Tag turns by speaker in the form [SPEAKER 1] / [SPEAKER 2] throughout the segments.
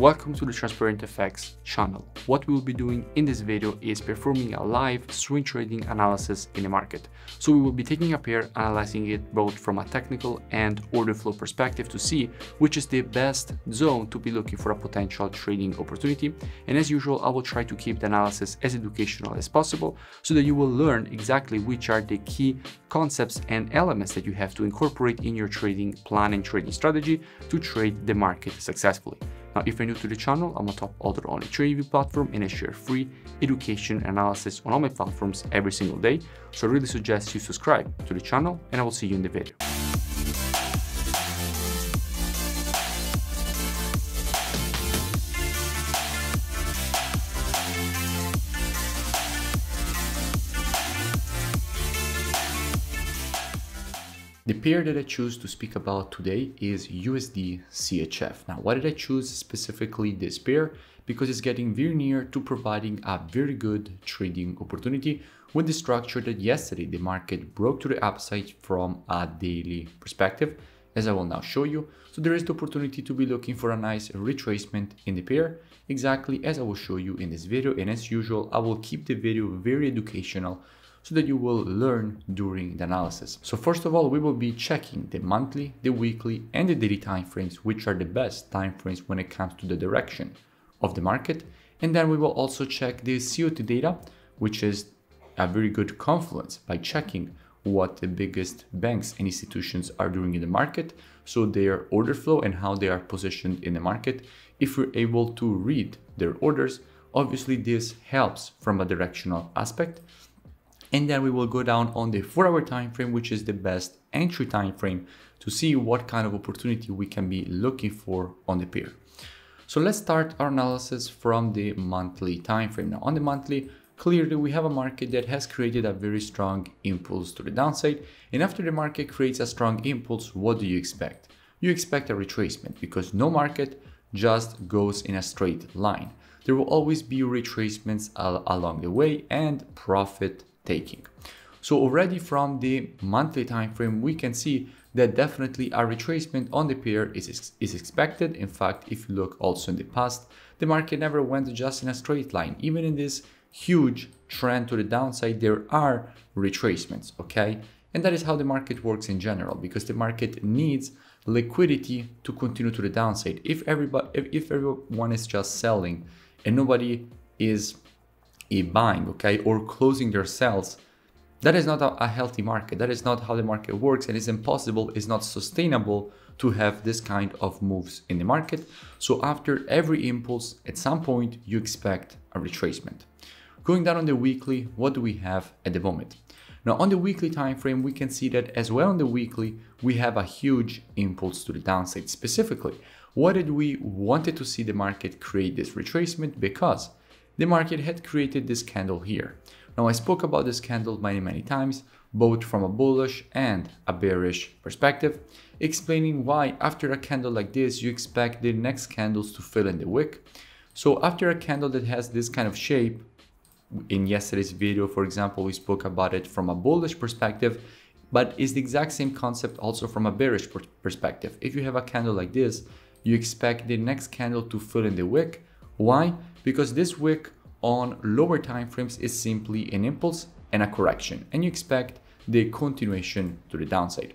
[SPEAKER 1] Welcome to the Transparent FX channel. What we will be doing in this video is performing a live swing trading analysis in the market. So we will be taking a pair, analyzing it both from a technical and order flow perspective to see which is the best zone to be looking for a potential trading opportunity. And as usual, I will try to keep the analysis as educational as possible so that you will learn exactly which are the key concepts and elements that you have to incorporate in your trading plan and trading strategy to trade the market successfully. Now, if you're new to the channel, I'm a top author on a trade review platform and I share free education analysis on all my platforms every single day. So I really suggest you subscribe to the channel and I will see you in the video. The pair that I choose to speak about today is USD CHF. Now, why did I choose specifically this pair? Because it's getting very near to providing a very good trading opportunity with the structure that yesterday the market broke to the upside from a daily perspective, as I will now show you. So there is the opportunity to be looking for a nice retracement in the pair, exactly as I will show you in this video. And as usual, I will keep the video very educational so that you will learn during the analysis. So first of all, we will be checking the monthly, the weekly, and the daily timeframes, which are the best timeframes when it comes to the direction of the market. And then we will also check the CO2 data, which is a very good confluence by checking what the biggest banks and institutions are doing in the market, so their order flow and how they are positioned in the market. If we're able to read their orders, obviously this helps from a directional aspect and then we will go down on the four hour time frame which is the best entry time frame to see what kind of opportunity we can be looking for on the pair so let's start our analysis from the monthly time frame now on the monthly clearly we have a market that has created a very strong impulse to the downside and after the market creates a strong impulse what do you expect you expect a retracement because no market just goes in a straight line there will always be retracements al along the way and profit taking. So already from the monthly time frame, we can see that definitely a retracement on the pair is, is expected. In fact, if you look also in the past, the market never went just in a straight line. Even in this huge trend to the downside, there are retracements, okay? And that is how the market works in general, because the market needs liquidity to continue to the downside. If everybody, if, if everyone is just selling and nobody is buying, okay, or closing their sales, that is not a healthy market. That is not how the market works, and it's impossible, it's not sustainable to have this kind of moves in the market. So after every impulse, at some point, you expect a retracement. Going down on the weekly, what do we have at the moment? Now on the weekly time frame, we can see that as well on the weekly, we have a huge impulse to the downside specifically. What did we wanted to see the market create this retracement? Because the market had created this candle here. Now I spoke about this candle many, many times, both from a bullish and a bearish perspective, explaining why after a candle like this, you expect the next candles to fill in the wick. So after a candle that has this kind of shape, in yesterday's video, for example, we spoke about it from a bullish perspective, but it's the exact same concept also from a bearish perspective. If you have a candle like this, you expect the next candle to fill in the wick. Why? because this wick on lower time frames is simply an impulse and a correction and you expect the continuation to the downside.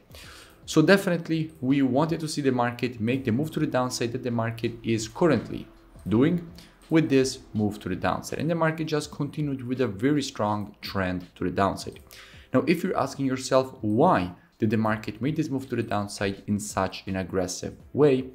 [SPEAKER 1] So definitely we wanted to see the market make the move to the downside that the market is currently doing with this move to the downside and the market just continued with a very strong trend to the downside. Now if you're asking yourself why did the market make this move to the downside in such an aggressive way?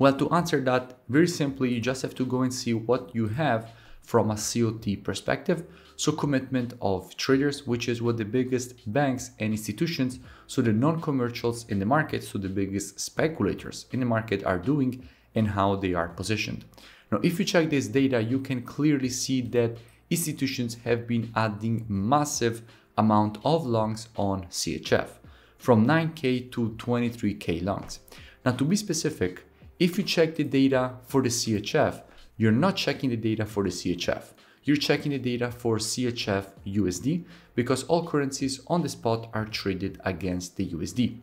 [SPEAKER 1] Well, to answer that very simply, you just have to go and see what you have from a COT perspective. So commitment of traders, which is what the biggest banks and institutions, so the non-commercials in the market, so the biggest speculators in the market are doing and how they are positioned. Now, if you check this data, you can clearly see that institutions have been adding massive amount of longs on CHF from 9K to 23K longs. Now, to be specific, if you check the data for the CHF, you're not checking the data for the CHF. You're checking the data for CHF USD because all currencies on the spot are traded against the USD.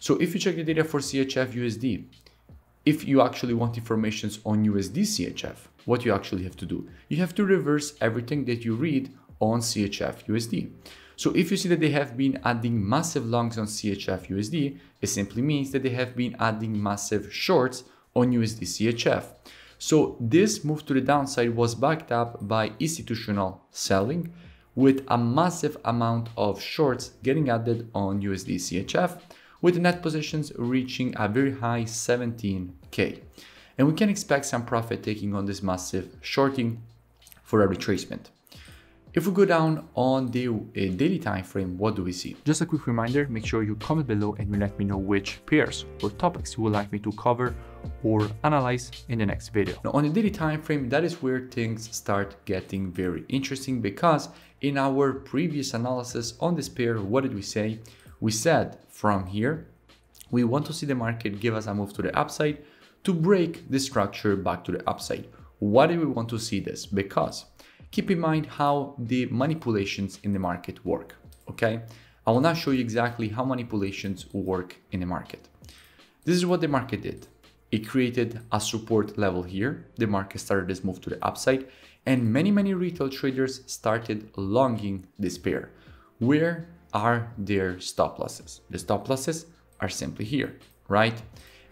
[SPEAKER 1] So if you check the data for CHF USD, if you actually want informations on USD CHF, what you actually have to do, you have to reverse everything that you read on CHF USD. So if you see that they have been adding massive longs on CHF USD, it simply means that they have been adding massive shorts on USD CHF. So this move to the downside was backed up by institutional selling with a massive amount of shorts getting added on USD CHF with net positions reaching a very high 17k. And we can expect some profit taking on this massive shorting for a retracement. If we go down on the uh, daily time frame, what do we see? Just a quick reminder, make sure you comment below and you let me know which pairs or topics you would like me to cover or analyze in the next video. Now on the daily time frame, that is where things start getting very interesting because in our previous analysis on this pair, what did we say? We said from here, we want to see the market give us a move to the upside to break the structure back to the upside. Why do we want to see this? Because keep in mind how the manipulations in the market work, okay? I will now show you exactly how manipulations work in the market. This is what the market did. It created a support level here. The market started this move to the upside and many, many retail traders started longing this pair. Where are their stop losses? The stop losses are simply here, right?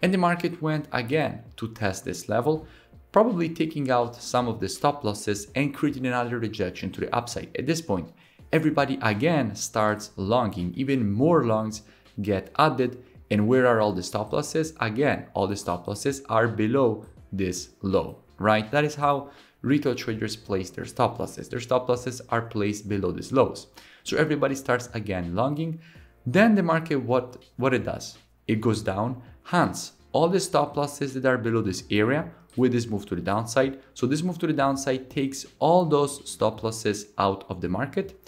[SPEAKER 1] And the market went again to test this level, probably taking out some of the stop losses and creating another rejection to the upside. At this point, everybody again starts longing, even more longs get added. And where are all the stop losses? Again, all the stop losses are below this low, right? That is how retail traders place their stop losses. Their stop losses are placed below these lows. So everybody starts again longing. Then the market, what, what it does? It goes down. Hence, all the stop losses that are below this area with this move to the downside. So this move to the downside takes all those stop losses out of the market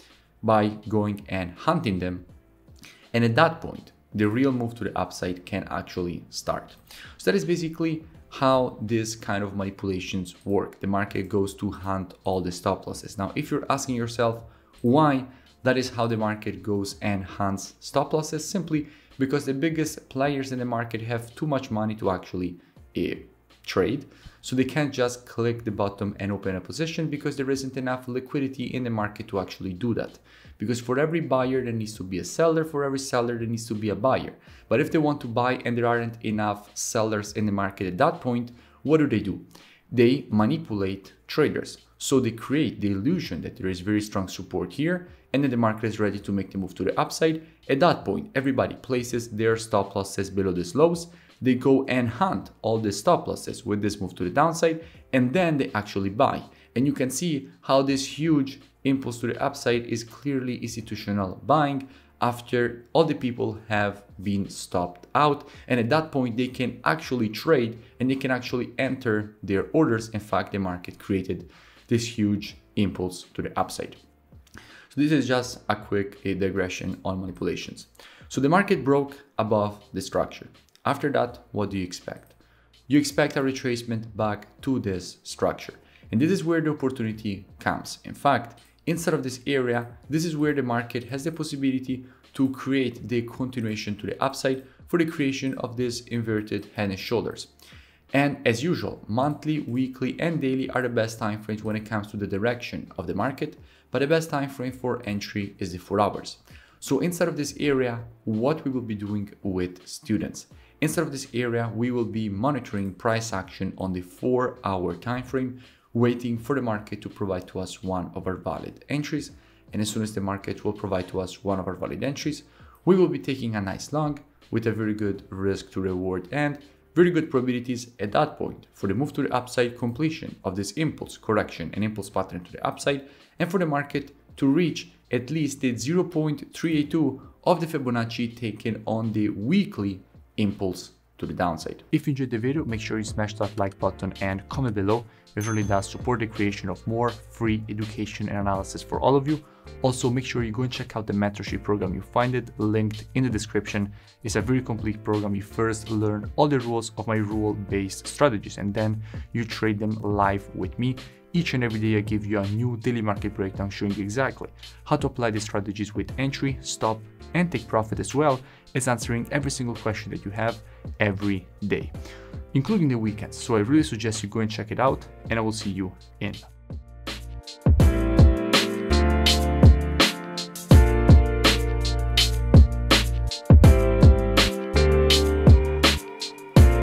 [SPEAKER 1] by going and hunting them. And at that point, the real move to the upside can actually start. So that is basically how this kind of manipulations work. The market goes to hunt all the stop losses. Now, if you're asking yourself why, that is how the market goes and hunts stop losses simply because the biggest players in the market have too much money to actually eh, trade. So they can't just click the bottom and open a position because there isn't enough liquidity in the market to actually do that. Because for every buyer, there needs to be a seller, for every seller, there needs to be a buyer. But if they want to buy and there aren't enough sellers in the market at that point, what do they do? They manipulate traders. So they create the illusion that there is very strong support here and then the market is ready to make the move to the upside. At that point, everybody places their stop losses below the lows they go and hunt all the stop losses with this move to the downside and then they actually buy. And you can see how this huge impulse to the upside is clearly institutional buying after all the people have been stopped out and at that point they can actually trade and they can actually enter their orders in fact the market created this huge impulse to the upside so this is just a quick eh, digression on manipulations so the market broke above the structure after that, what do you expect? You expect a retracement back to this structure. And this is where the opportunity comes. In fact, inside of this area, this is where the market has the possibility to create the continuation to the upside for the creation of this inverted head and shoulders. And as usual, monthly, weekly, and daily are the best time frames when it comes to the direction of the market, but the best time frame for entry is the four hours. So inside of this area, what we will be doing with students. Instead of this area, we will be monitoring price action on the 4-hour time frame, waiting for the market to provide to us one of our valid entries. And as soon as the market will provide to us one of our valid entries, we will be taking a nice long with a very good risk to reward and very good probabilities at that point for the move to the upside completion of this impulse correction and impulse pattern to the upside and for the market to reach at least the 0.382 of the Fibonacci taken on the weekly impulse to the downside. If you enjoyed the video, make sure you smash that like button and comment below. It really does support the creation of more free education and analysis for all of you. Also, make sure you go and check out the mentorship program. You find it linked in the description. It's a very complete program. You first learn all the rules of my rule-based strategies and then you trade them live with me. Each and every day I give you a new daily market breakdown showing exactly how to apply these strategies with entry, stop, and take profit as well as answering every single question that you have every day, including the weekends. So I really suggest you go and check it out and I will see you in